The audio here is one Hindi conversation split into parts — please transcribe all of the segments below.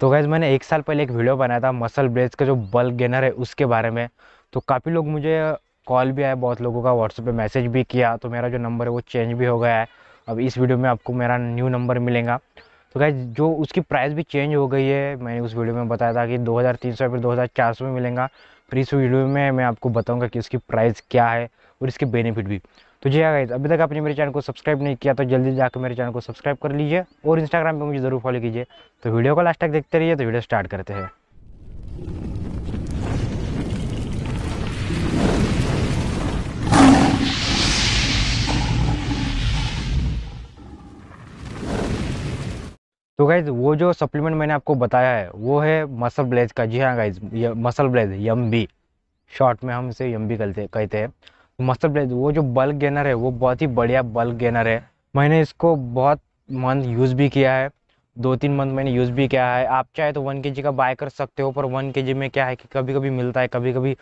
तो गैज़ मैंने एक साल पहले एक वीडियो बनाया था मसल ब्रेज का जो बल्क गेनर है उसके बारे में तो काफ़ी लोग मुझे कॉल भी आया बहुत लोगों का व्हाट्सएप पे मैसेज भी किया तो मेरा जो नंबर है वो चेंज भी हो गया है अब इस वीडियो में आपको मेरा न्यू नंबर मिलेगा तो गैज जो उसकी प्राइस भी चेंज हो गई है मैंने उस वीडियो में बताया था कि दो फिर दो में मिलेंगे फिर इस वीडियो में मैं आपको बताऊँगा कि उसकी प्राइस क्या है और इसके बेनिफिट भी तो जी हाँ गाइज अभी तक आपने मेरे चैनल को सब्सक्राइब नहीं किया तो जल्दी जाकर मेरे चैनल को सब्सक्राइब कर लीजिए और इंस्टाग्राम पे मुझे ज़रूर फॉलो कीजिए तो वीडियो को लास्ट तक देखते रहिए तो वीडियो स्टार्ट करते हैं तो गाइज वो जो सप्लीमेंट मैंने आपको बताया है वो है मसल ब्लेज का जी हाँ guys muscle blaze M B short में हम इसे यम बी कहते हैं मस्त ब्लेड वो जो बल्क गेनर है वो बहुत ही बढ़िया बल्क गेनर है मैंने इसको बहुत मंथ यूज़ भी किया है दो तीन मंथ मैंने यूज़ भी किया है आप चाहे तो वन के का बाय कर सकते हो पर वन के में क्या है कि कभी कभी मिलता है कभी कभी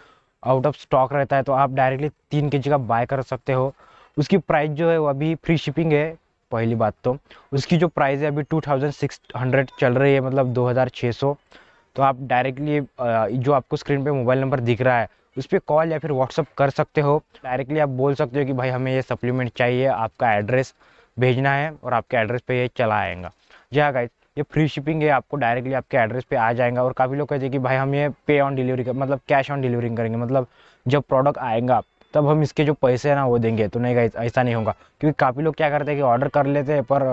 आउट ऑफ स्टॉक रहता है तो आप डायरेक्टली तीन के का बाय कर सकते हो उसकी प्राइस जो है वो अभी फ्री शिपिंग है पहली बात तो उसकी जो प्राइस है अभी टू थाउजेंड सिक्स हंड्रेड चल रही है मतलब दो हज़ार छः सौ तो आप डायरेक्टली जो आपको स्क्रीन पे मोबाइल नंबर दिख रहा है उस पर कॉल या फिर व्हाट्सअप कर सकते हो डायरेक्टली आप बोल सकते हो कि भाई हमें ये सप्लीमेंट चाहिए आपका एड्रेस भेजना है और आपके एड्रेस पे ये चला आएगा जी हाँ गाइज ये फ्री शिपिंग है आपको डायरेक्टली आपके एड्रेस पे आ जाएगा और काफ़ी लोग कहते हैं कि भाई हम ये पे ऑन डिलीवरी कर मतलब कैश ऑन डिलीवरी करेंगे मतलब जब प्रोडक्ट आएगा तब हम इसके जो पैसे हैं ना वो देंगे तो नहीं गाइज ऐसा नहीं होगा क्योंकि काफ़ी लोग क्या करते हैं कि ऑर्डर कर लेते हैं पर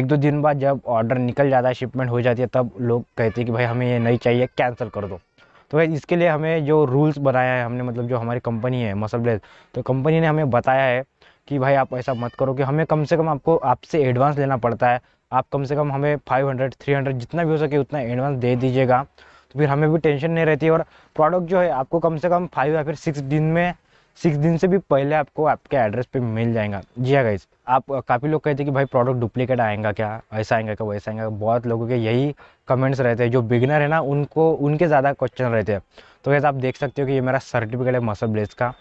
एक दो दिन बाद जब ऑर्डर निकल जाता है शिपमेंट हो जाती है तब लोग कहते हैं कि भाई हमें ये नहीं चाहिए कैंसिल कर दो तो भाई इसके लिए हमें जो रूल्स बनाया है हमने मतलब जो हमारी कंपनी है मसल ब्लेस तो कंपनी ने हमें बताया है कि भाई आप ऐसा मत करो कि हमें कम से कम आपको आपसे एडवांस लेना पड़ता है आप कम से कम हमें 500 300 जितना भी हो सके उतना एडवांस दे दीजिएगा तो फिर हमें भी टेंशन नहीं रहती और प्रोडक्ट जो है आपको कम से कम फाइव या फिर सिक्स दिन में सिक्स दिन से भी पहले आपको आपके एड्रेस पे मिल जाएगा जी हाँ गाइज आप काफ़ी लोग कहते हैं कि भाई प्रोडक्ट डुप्लीकेट आएगा क्या ऐसा आएगा क्या वैसा आएगा बहुत लोगों के यही कमेंट्स रहते हैं जो बिगनर है ना उनको उनके ज़्यादा क्वेश्चन रहते हैं तो गैस आप देख सकते हो कि ये मेरा सर्टिफिकेट है मसल ब्लेस का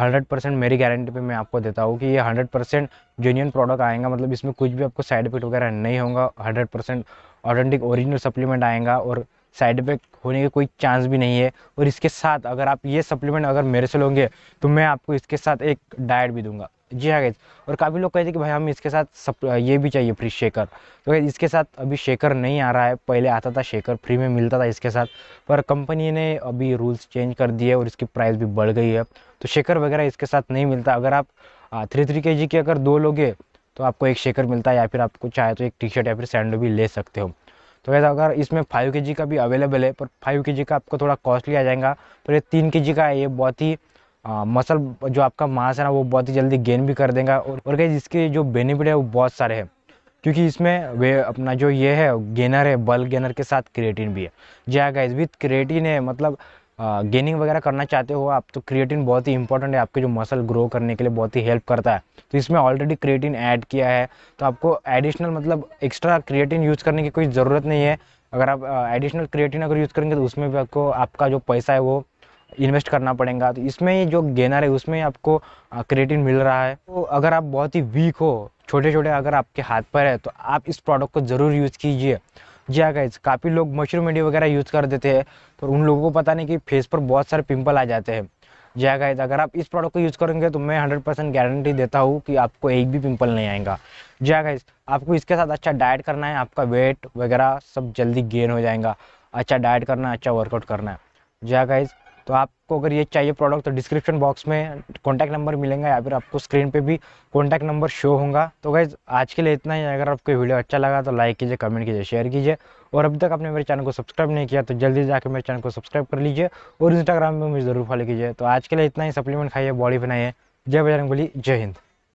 हंड्रेड परसेंट मेरी गारंटी पर मैं आपको देता हूँ कि ये हंड्रेड परसेंट जेन्यून प्रोडक्ट आएगा मतलब इसमें कुछ भी आपको साइड इफेक्ट वगैरह नहीं होगा hundred percent authentic original supplement आएगा और साइड इफेक्ट होने के कोई चांस भी नहीं है और इसके साथ अगर आप ये सप्लीमेंट अगर मेरे से लोगे तो मैं आपको इसके साथ एक डाइट भी दूंगा जी हाँ गैस और काफ़ी लोग कहते हैं कि भाई हम इसके साथ सप ये भी चाहिए फ्री शेकर तो गैस इसके साथ अभी शेकर नहीं आ रहा है पहले आता था शेकर फ्री में मिलता था इसके साथ पर कंपनी ने अभी रूल्स चेंज कर दिए और इसकी प्राइस भी बढ़ गई है तो शेकर वगैरह इसके साथ नहीं मिलता अगर आप थ्री थ्री के जी के अगर दो लोगे तो आपको एक शेकर मिलता है या फिर आपको चाहे तो एक टी शर्ट या फिर सैंडो भी ले सकते हो तो कैसा अगर इसमें फाइव के का भी अवेलेबल है पर फाइव के का आपको थोड़ा कॉस्टली आ जाएगा पर ये तीन के का है ये बहुत ही मसल जो आपका मास है ना वो बहुत ही जल्दी गेन भी कर देगा और, और कैसे इसके जो बेनिफिट है वो बहुत सारे हैं क्योंकि इसमें वे अपना जो ये है गेनर है बल गेनर के साथ क्रिएटिन भी है जी हाँ गाइज विथ क्रिएटिन है मतलब गेनिंग वगैरह करना चाहते हो आप तो क्रिएटिन बहुत ही इंपॉर्टेंट है आपके जो मसल ग्रो करने के लिए बहुत ही हेल्प करता है तो इसमें ऑलरेडी क्रिएटिन ऐड किया है तो आपको एडिशनल मतलब एक्स्ट्रा क्रिएटिन यूज़ करने की कोई ज़रूरत नहीं है अगर आप एडिशनल क्रिएटिन अगर यूज़ करेंगे तो उसमें भी आपको आपका जो पैसा है वो इन्वेस्ट करना पड़ेगा तो इसमें जो गेनर है उसमें आपको क्रिएटिन मिल रहा है तो अगर आप बहुत ही वीक हो छोटे छोटे अगर आपके हाथ पर है तो आप इस प्रोडक्ट को ज़रूर यूज़ कीजिए जी हाँ गाइज काफ़ी लोग मशरूम एडी वगैरह यूज़ कर देते हैं तो उन लोगों को पता नहीं कि फेस पर बहुत सारे पिंपल आ जाते हैं जी हाँ गाइज अगर आप इस प्रोडक्ट को यूज़ करेंगे तो मैं हंड्रेड परसेंट गारंटी देता हूँ कि आपको एक भी पिंपल नहीं आएगा जी हाँ गाइज आपको इसके साथ अच्छा डाइट करना है आपका वेट वगैरह सब जल्दी गेन हो जाएगा अच्छा डाइट करना है अच्छा वर्कआउट करना है जी हाँ गाइज़ तो आपको अगर ये चाहिए प्रोडक्ट तो डिस्क्रिप्शन बॉक्स में कॉन्टैक्ट नंबर मिलेंगे या फिर आपको स्क्रीन पे भी कॉन्टैक्ट नंबर शो होगा तो गाइज आज के लिए इतना ही अगर आपको वीडियो अच्छा लगा तो लाइक कीजिए कमेंट कीजिए शेयर कीजिए और अभी तक आपने मेरे चैनल को सब्सक्राइब नहीं किया तो जल्दी जाकर मेरे चैनल को सब्सक्राइब कर लीजिए और इंस्टाग्राम पर मुझे ज़रूर फॉलो कीजिए तो आज के लिए इतना ही सप्लीमेंट खाइए बॉडी बनाइए जय बजरंग बोली जय हिंद